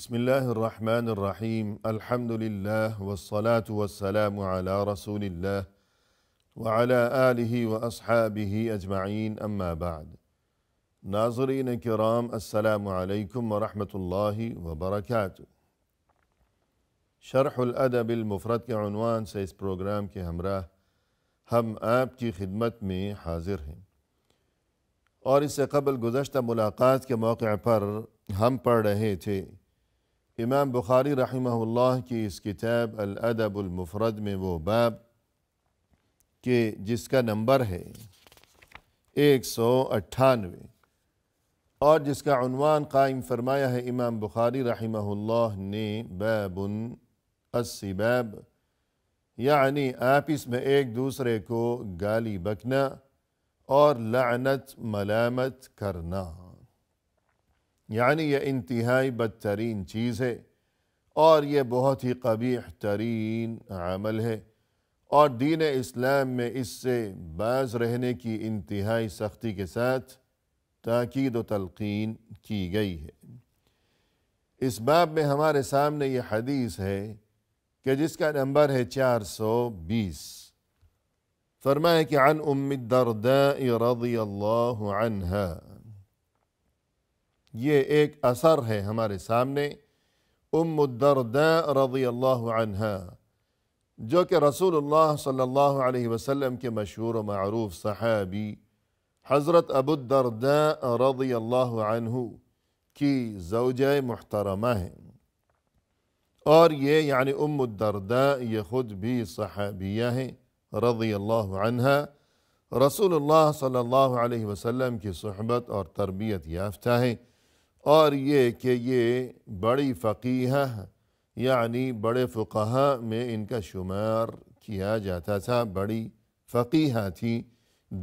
बसमीम अल्हम्दुलिल्लाह वस्सलातु वस्सलामु अला रसूलिल्लाह व अला आलिहि व अस्हाबिहि अजमाइन अम्मा बाद नाजरीन किराम अस्सलामु अलैकुम व रहमतुल्लाहि व बरकातुहू शरहुल अदब मुफ़रत के अनवान से इस प्रोग्राम के हमरा हम आपकी खिदमत में हाजिर हैं और इससे कबल गुजशत मुलाकात के मौके पर हम पढ़ रहे थे इमाम बुखारी रहमहुल्लाह की इस किताब अदबुलमफरद में वो बाब के जिसका नंबर है एक सौ अट्ठानवे और जिसका अनवान कायम फरमाया है इमाम बुखारी रहमहुल्लाह ने बाबन अस्बाब यानी आपस में एक दूसरे को गाली बकना और लानत मलामत करना यानी यह इंतहाई बदतरीन चीज़ है और यह बहुत ही कबीह तरीन अमल है और दीन इस्लाम में इससे बाज रहने की इंतहाई सख्ती के साथ ताकीद व तलकिन की गई है इस बाब में हमारे सामने यह हदीस है कि जिसका नंबर है चार सौ बीस फरमाए कि अन उम्मदरदा रज़ी अल्लाह अनहा ये एक असर है हमारे सामने उम्मदरद रज़ी अल्लाह जो कि रसूलुल्लाह सल्लल्लाहु अलैहि वसल्लम के मशहूर मरूफ सहाबी हज़रत अबुदरद रज़ी अल्लाह की जौज महतरमा है और ये यानि उम्मदरदा ये ख़ुद भी सहाबिया हैं रज़ी अल्लाह रसूलुल्लाह सल्लल्लाहु अलैहि वसल्लम की सहबत और तरबियत याफ़्ता है और ये कि ये बड़ी फ़कीह यानी बड़े फ़ुकह में इनका शुमार किया जाता था बड़ी फ़कीह थी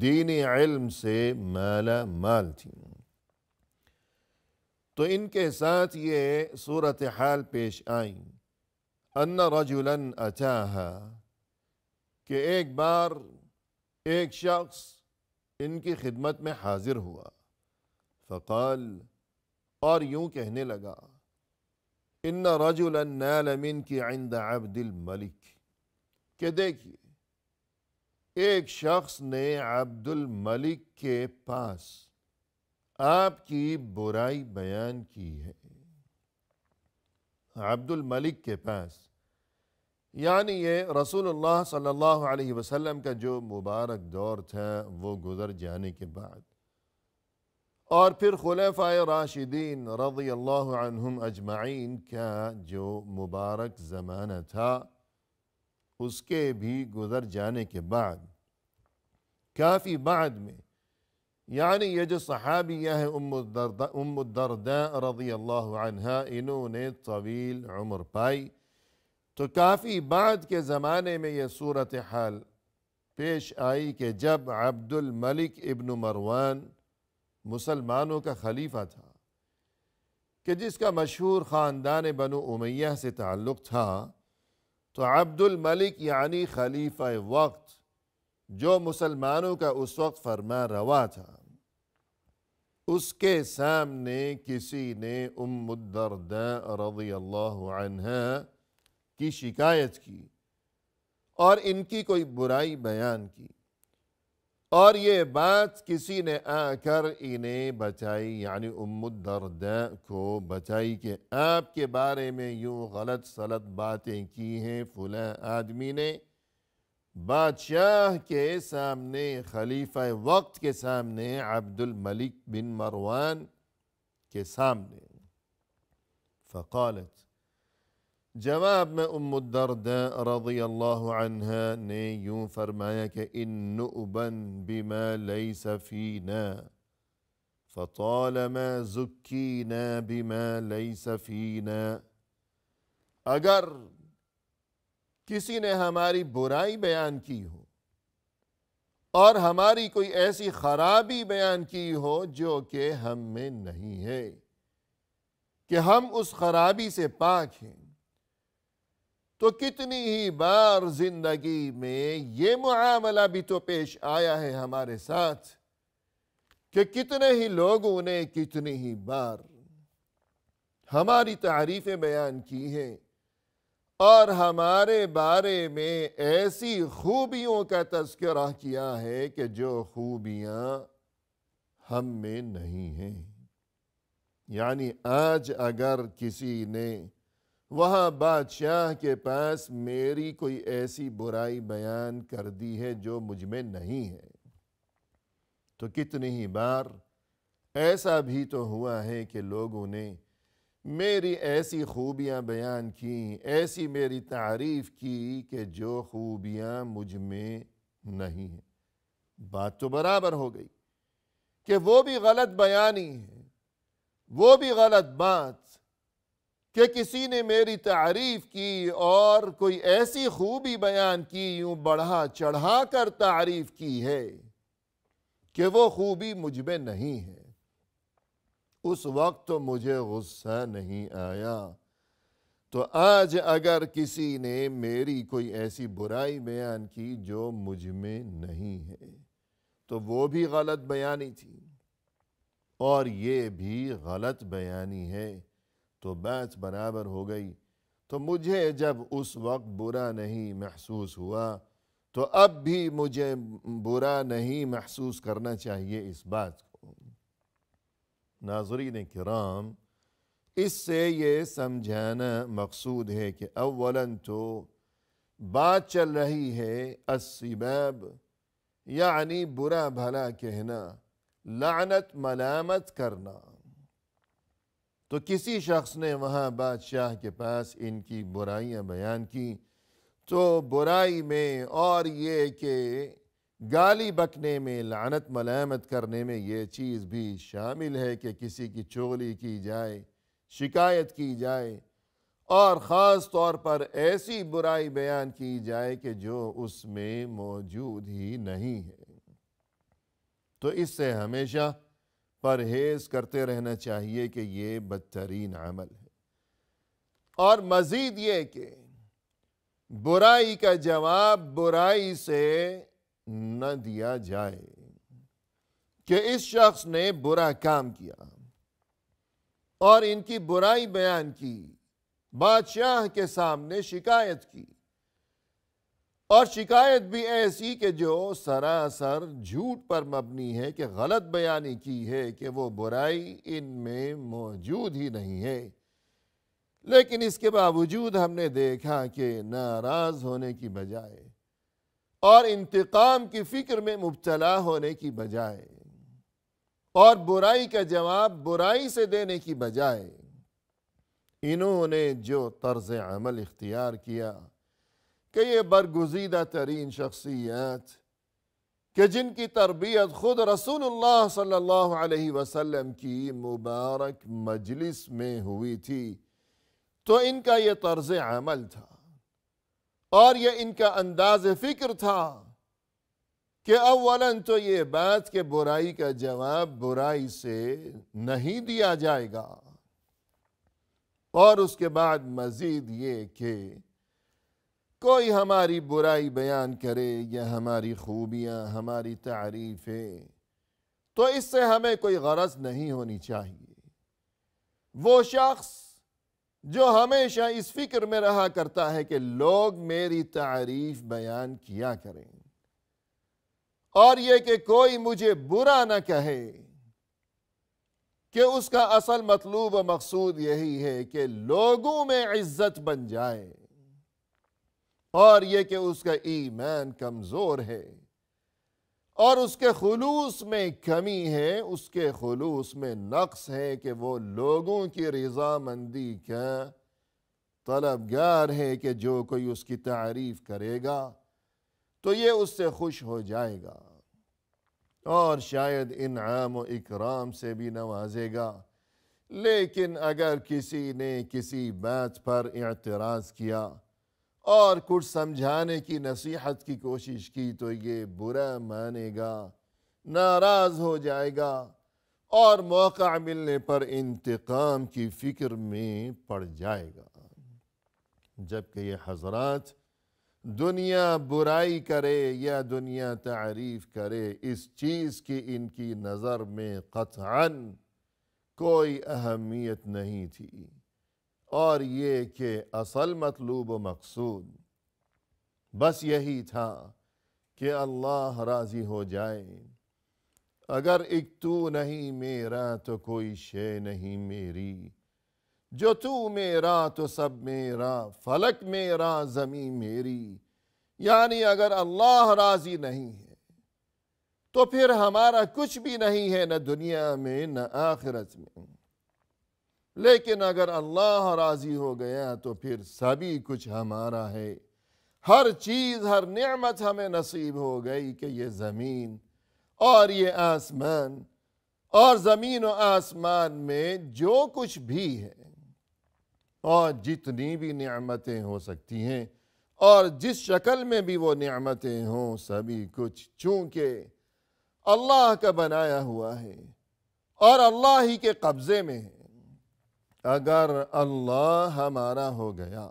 दीन इल्म से माला माल थी तो इनके साथ ये सूरत हाल पेश आई अन्न रजुलन अचाहा कि एक बार एक शख्स इनकी खिदमत में हाजिर हुआ फ़काल और यूं कहने लगा इन रजुलमिन की आइंद अब्दिल मलिक के देखिए एक शख्स ने अब्दुल मलिक के पास आपकी बुराई बयान की है अब्दुल मलिक के पास यानी ये रसूलुल्लाह सल्लल्लाहु अलैहि वसल्लम का जो मुबारक दौर था वो गुज़र जाने के बाद और फिर खुलफ़ा राशिदीन रज़ी अल्लाह अजमाइन का जो मुबारक ज़माना था उसके भी गुज़र जाने के बाद काफ़ी बाद में यानी ये जो सहाबिया हैं उम्मदरदा उम्मदरदा रज़ी अल्लाह इन्होंने तवील उम्र पाई तो काफ़ी बाद के ज़माने में ये सूरत हाल पेश आई कि जब अब्दुल मलिक इब्न मरवान मुसलमानों का खलीफा था कि जिसका मशहूर ख़ानदान बनो उमैया से ताल्लुक़ था तो अब्दुल मलिक यानी खलीफा वक्त जो मुसलमानों का उस वक्त फरमा रवा था उसके सामने किसी ने उम्मदर्द रजी अल्लाह की शिकायत की और इनकी कोई बुराई बयान की और ये बात किसी ने आकर इन्हें बचाई यानी उम्मदरदा को बचाई कि आपके बारे में यूँ गलत सलत बातें की हैं फुला आदमी ने बादशाह के सामने खलीफा वक्त के सामने अब्दुल मलिक बिन मरवान के सामने फ़कालत जवाब में उम्मदर्द रज़ी अल्लाह ने यूँ फरमाया कि इन उबन बिमा लई सफ़ी न फौल में ज़ुक्की न बिमा लई सफ़ी न अगर किसी ने हमारी बुराई बयान की हो और हमारी कोई ऐसी खराबी बयान की हो जो कि हम में नहीं है कि हम उस खराबी से पाक हैं तो कितनी ही बार जिंदगी में ये मामला भी तो पेश आया है हमारे साथ कि कितने ही लोगों ने कितनी ही बार हमारी तारीफ़ें बयान की हैं और हमारे बारे में ऐसी खूबियों का तस्करा किया है कि जो खूबियां हम में नहीं हैं यानी आज अगर किसी ने वहाँ बादशाह के पास मेरी कोई ऐसी बुराई बयान कर दी है जो मुझ में नहीं है तो कितनी ही बार ऐसा भी तो हुआ है कि लोगों ने मेरी ऐसी खूबियाँ बयान की ऐसी मेरी तारीफ़ की कि जो खूबियाँ मुझ में नहीं हैं बात तो बराबर हो गई कि वो भी गलत बयानी है वो भी गलत बात कि किसी ने मेरी तारीफ़ की और कोई ऐसी खूबी बयान की यूं बढ़ा चढ़ा कर तारीफ़ की है कि वो खूबी मुझ में नहीं है उस वक्त तो मुझे गुस्सा नहीं आया तो आज अगर किसी ने मेरी कोई ऐसी बुराई बयान की जो मुझ में नहीं है तो वो भी गलत बयानी थी और ये भी गलत बयानी है तो बैच बराबर हो गई तो मुझे जब उस वक्त बुरा नहीं महसूस हुआ तो अब भी मुझे बुरा नहीं महसूस करना चाहिए इस बात को नाजरीन कराम इससे ये समझाना मकसूद है कि अवला तो बात चल रही है असिबैब यानी बुरा भला कहना लानत मलामत करना तो किसी शख्स ने वहाँ बादशाह के पास इनकी बुराइयाँ बयान की तो बुराई में और ये कि गाली बकने में लानत मलामत करने में ये चीज़ भी शामिल है कि किसी की चोली की जाए शिकायत की जाए और ख़ास तौर पर ऐसी बुराई बयान की जाए कि जो उसमें मौजूद ही नहीं है तो इससे हमेशा परहेज करते रहना चाहिए कि ये बदतरीन अमल है और मज़ीद ये कि बुराई का जवाब बुराई से न दिया जाए कि इस शख्स ने बुरा काम किया और इनकी बुराई बयान की बादशाह के सामने शिकायत की और शिकायत भी ऐसी कि जो सरासर झूठ पर मबनी है कि गलत बयानी की है कि वो बुराई इनमें मौजूद ही नहीं है लेकिन इसके बावजूद हमने देखा कि नाराज़ होने की बजाय और इंतकाम की फ़िक्र में मुबतला होने की बजाय और बुराई का जवाब बुराई से देने की बजाय इन्होंने जो तर्ज़ अमल इख्तियार किया कि बरगुजीदा तरीन शख्सियत कि जिनकी तरबियत ख़ुद रसूल सल्लल्लाहु अलैहि वसल्लम की मुबारक मजलिस में हुई थी तो इनका यह तर्ज अमल था और यह इनका अंदाज फ़िक्र था कि अवलन तो ये बात के बुराई का जवाब बुराई से नहीं दिया जाएगा और उसके बाद मज़ीद ये कि कोई हमारी बुराई बयान करे या हमारी खूबियाँ हमारी तारीफ़ें तो इससे हमें कोई गरज नहीं होनी चाहिए वो शख्स जो हमेशा इस फिक्र में रहा करता है कि लोग मेरी तारीफ बयान किया करें और ये कि कोई मुझे बुरा ना कहे कि उसका असल मतलूब मकसूद यही है कि लोगों में इज्जत बन जाए और यह कि उसका ईमान कमज़ोर है और उसके खलूस में कमी है उसके खलूस में नक्स है कि वो लोगों की रजामंदी का तलबगार है कि जो कोई उसकी तारीफ़ करेगा तो ये उससे खुश हो जाएगा और शायद इन व इकराम से भी नवाजेगा लेकिन अगर किसी ने किसी बात पर एतराज़ किया और कुछ समझाने की नसीहत की कोशिश की तो ये बुरा मानेगा नाराज़ हो जाएगा और मौका मिलने पर इंतकाम की फ़िक्र में पड़ जाएगा जबकि ये हजरात दुनिया बुराई करे या दुनिया तारीफ़ करे इस चीज़ की इनकी नज़र में कतान कोई अहमियत नहीं थी और ये कि असल मतलूब मकसूद बस यही था कि अल्लाह राज़ी हो जाए अगर एक तू नहीं मेरा तो कोई शे नहीं मेरी जो तू मेरा तो सब मेरा फलक मेरा ज़मी मेरी यानी अगर अल्लाह राज़ी नहीं है तो फिर हमारा कुछ भी नहीं है न दुनिया में न आखिरत में लेकिन अगर अल्लाह राज़ी हो गया तो फिर सभी कुछ हमारा है हर चीज़ हर नेमत हमें नसीब हो गई कि ये ज़मीन और ये आसमान और ज़मीन और आसमान में जो कुछ भी है और जितनी भी नियामतें हो सकती हैं और जिस शक्ल में भी वो नमतें हों सभी कुछ चूँकि अल्लाह का बनाया हुआ है और अल्लाह ही के कब्ज़े में है अगर अल्लाह हमारा हो गया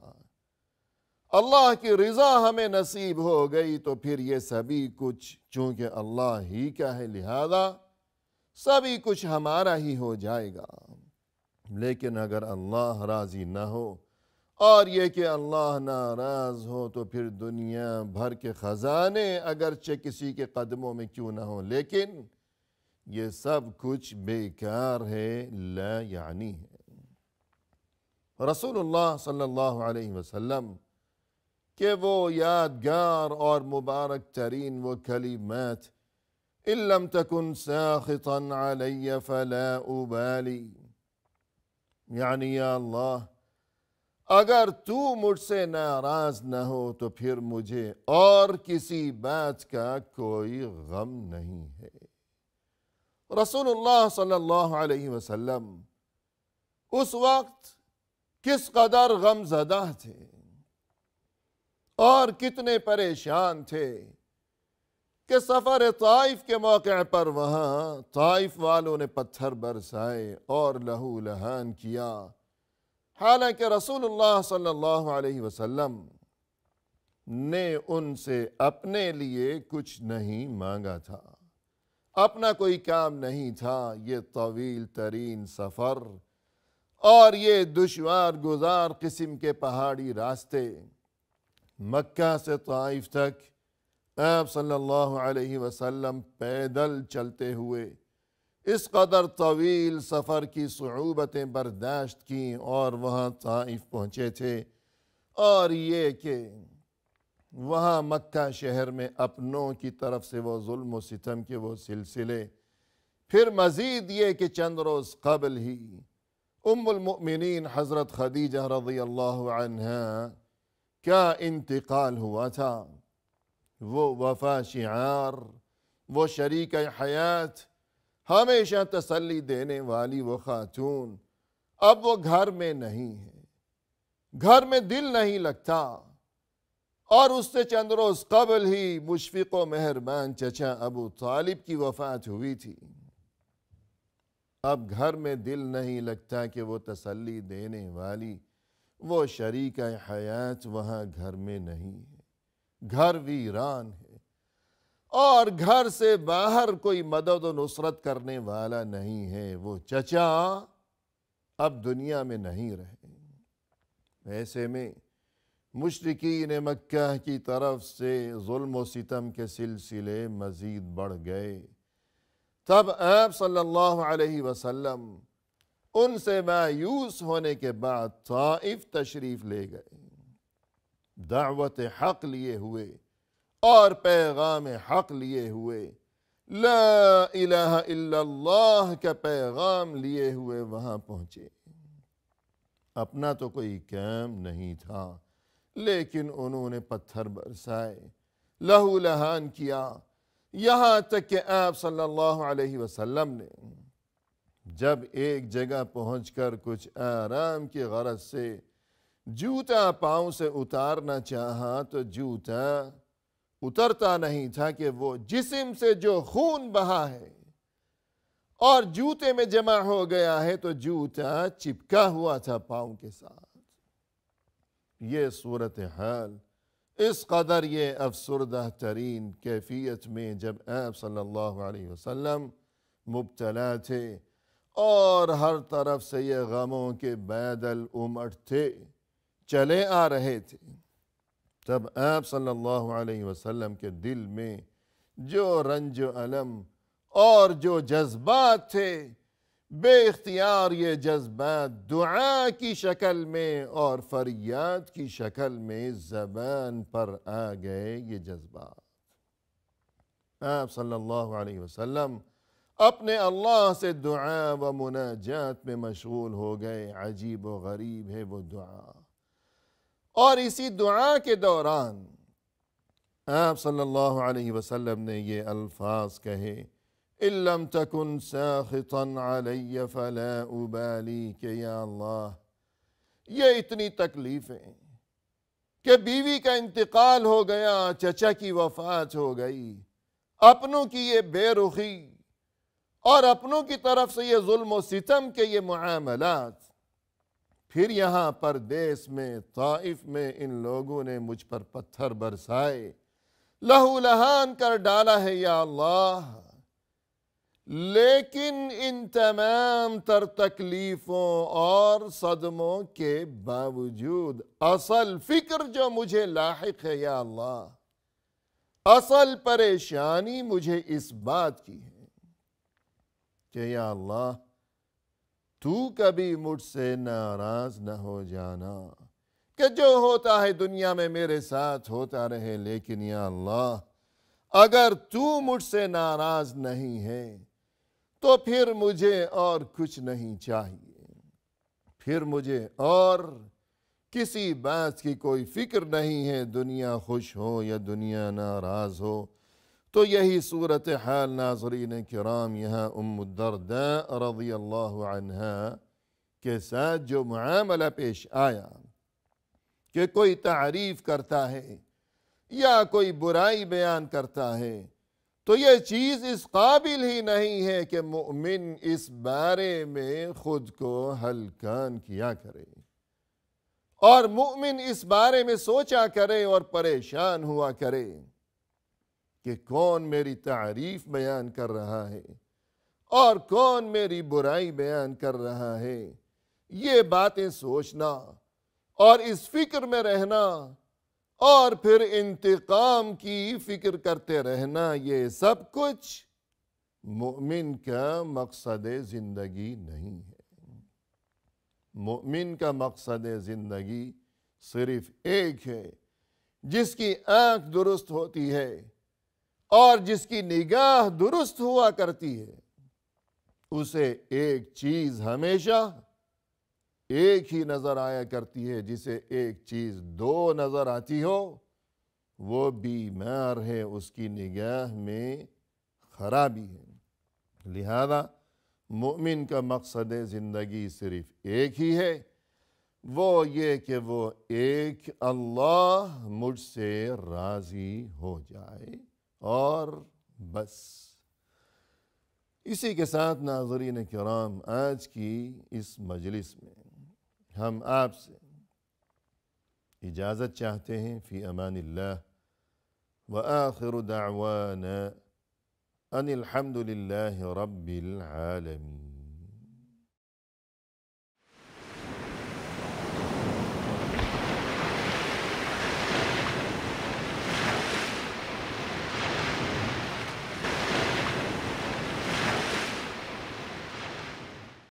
अल्लाह की रज़ा हमें नसीब हो गई तो फिर ये सभी कुछ चूँकि अल्लाह ही का है लिहाजा सभी कुछ हमारा ही हो जाएगा लेकिन अगर अल्लाह राज़ी ना हो और ये कि अल्लाह नाराज़ हो तो फिर दुनिया भर के ख़जाने अगरचे किसी के कदमों में क्यों ना हो लेकिन ये सब कुछ बेकार है ला यानी है रसूलुल्लाह सल्लल्लाहु अलैहि वसल्लम के वो यादगार और मुबारक तरीन वो कलीमत इलम तकन साखतन अलैया अगर तू मुझसे नाराज न हो तो फिर मुझे और किसी बात का कोई गम नहीं है रसूलुल्लाह सल्लल्लाहु अलैहि वसल्लम उस वक्त किस कदर गमजदा थे और कितने परेशान थे कि सफ़र ताइफ के मौके पर वहां ताइफ वालों ने पत्थर बरसाए और लहू लहान किया हालांकि रसूलुल्लाह सल्लल्लाहु अलैहि वसल्लम ने उनसे अपने लिए कुछ नहीं मांगा था अपना कोई काम नहीं था ये तवील तरीन सफ़र और ये दुशवार गुजार किस्म के पहाड़ी रास्ते मक्का से तइफ तक आप सल्लल्लाहु अलैहि वसल्लम पैदल चलते हुए इस कदर तवील सफ़र की सहूबतें बर्दाश्त की और वहाँ तइफ पहुँचे थे और ये कि वहाँ मक्का शहर में अपनों की तरफ से वो जुल्म सितम के वो सिलसिले फिर मज़ीद ये कि चंद रोज़ कबल ही उम्मिन हज़रत खदीजा रज़ी अल्लाह का इंतकाल हुआ था वो वफा शार वो शरीक हयात हमेशा तसल्ली देने वाली वो खातून अब वो घर में नहीं है घर में दिल नहीं लगता और उससे चंद रोज़ कबल ही मुशफ़ मेहरबान चचा अबू तालिब की वफात हुई थी अब घर में दिल नहीं लगता कि वो तसल्ली देने वाली वो शरीक हयात वहाँ घर में नहीं है घर वीरान है और घर से बाहर कोई मदद और नुसरत करने वाला नहीं है वो चचा अब दुनिया में नहीं रहे ऐसे में मुशरकिन मक्का की तरफ से जुल्म सितम के सिलसिले मज़ीद बढ़ गए तब आप सल्लल्लाहु अलैहि वसल्लम उनसे मायूस होने के बाद ताइफ तशरीफ़ ले गए दावत हक लिए हुए और पैगाम हक लिए हुए ला इलाहा इल्लल्लाह का पैगाम लिए हुए वहाँ पहुँचे अपना तो कोई कैम नहीं था लेकिन उन्होंने पत्थर बरसाए लहू लहान किया यहां तक कि आप सल्लल्लाहु अलैहि वसल्लम ने जब एक जगह पहुंचकर कुछ आराम की गरज से जूता पाँव से उतारना चाहा तो जूता उतरता नहीं था कि वो जिसम से जो खून बहा है और जूते में जमा हो गया है तो जूता चिपका हुआ था पाँव के साथ ये सूरत हाल इस कदर ये अफसरदा तरीन कैफियत में जब आप सल्लल्लाहु अलैहि वसल्लम मुबतला थे और हर तरफ से ये गमों के बादल थे चले आ रहे थे तब आप सल्लल्लाहु अलैहि वसल्लम के दिल में जो रंज अलम और जो जज्बात थे बेख्तियार ये जज्बा दुआ की शक्ल में और फरियाद की शक्ल में ज़बान पर आ गए ये जज्बात आप सल्लल्लाहु अलैहि वसल्लम अपने अल्लाह से दुआ व मुनाजात में मशगूल हो गए अजीब व गरीब है वो दुआ और इसी दुआ के दौरान आप सल्लल्लाहु अलैहि वसल्लम ने ये अल्फाज कहे إن لم تكن साखितन علي فلا أبالي के या अल्लाह ये इतनी तकलीफ़ें कि बीवी का इंतकाल हो गया चचा की वफात हो गई अपनों की ये बेरुखी और अपनों की तरफ से ये जुल्म सितम के ये मामलात फिर यहाँ परदेस में ताइफ में इन लोगों ने मुझ पर पत्थर बरसाए लहू लहान कर डाला है या अल्लाह लेकिन इन तमाम तर तकलीफ़ों और सदमों के बावजूद असल फ़िक्र जो मुझे लाक है या अल्लाह असल परेशानी मुझे इस बात की है कि या अल्लाह तू कभी मुझसे नाराज़ ना हो जाना कि जो होता है दुनिया में मेरे साथ होता रहे लेकिन या अल्लाह अगर तू मुझसे नाराज़ नहीं है तो फिर मुझे और कुछ नहीं चाहिए फिर मुझे और किसी बात की कोई फिक्र नहीं है दुनिया खुश हो या दुनिया नाराज़ हो तो यही सूरत हाल नाजरीन कराम यहाँ उम्मदरदा रजी अल्लाह के साथ जो मामला पेश आया कि कोई तारीफ़ करता है या कोई बुराई बयान करता है तो ये चीज़ इस काबिल ही नहीं है कि मुमिन इस बारे में ख़ुद को हलकान किया करे और मुमिन इस बारे में सोचा करे और परेशान हुआ करे कि कौन मेरी तारीफ बयान कर रहा है और कौन मेरी बुराई बयान कर रहा है ये बातें सोचना और इस फिक्र में रहना और फिर इंतकाम की फिक्र करते रहना ये सब कुछ मोमिन का मकसद ज़िंदगी नहीं है मोमिन का मकसद ज़िंदगी सिर्फ एक है जिसकी आंख दुरुस्त होती है और जिसकी निगाह दुरुस्त हुआ करती है उसे एक चीज़ हमेशा एक ही नज़र आया करती है जिसे एक चीज़ दो नज़र आती हो वो बीमार है उसकी निगाह में खराबी है लिहाजा मोमिन का मकसद ज़िंदगी सिर्फ एक ही है वो ये कि वो एक अल्लाह मुझसे राज़ी हो जाए और बस इसी के साथ नाजरीन कराम आज की इस मजलिस में ہم آپ سے اجازت چاہتے ہیں فی امان اللہ وآخر دعوانا ان الحمد للہ رب العالمين